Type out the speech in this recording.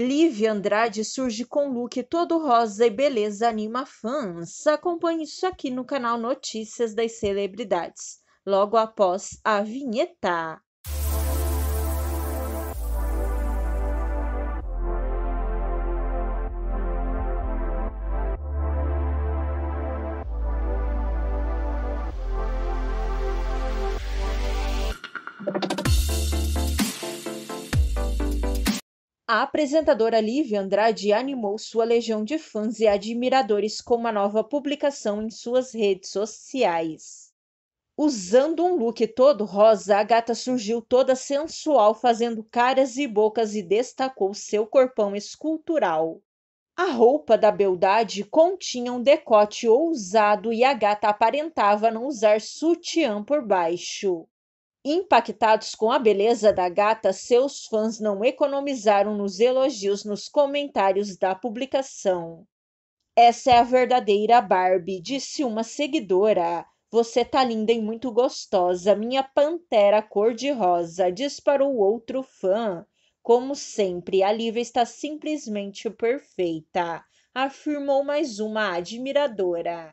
Lívia Andrade surge com look todo rosa e beleza anima fãs. Acompanhe isso aqui no canal Notícias das Celebridades, logo após a vinheta. A apresentadora Lívia Andrade animou sua legião de fãs e admiradores com uma nova publicação em suas redes sociais. Usando um look todo rosa, a gata surgiu toda sensual, fazendo caras e bocas e destacou seu corpão escultural. A roupa da beldade continha um decote ousado e a gata aparentava não usar sutiã por baixo. Impactados com a beleza da gata, seus fãs não economizaram nos elogios nos comentários da publicação. Essa é a verdadeira Barbie, disse uma seguidora. Você tá linda e muito gostosa, minha pantera cor-de-rosa, disparou outro fã. Como sempre, a Lívia está simplesmente perfeita, afirmou mais uma admiradora.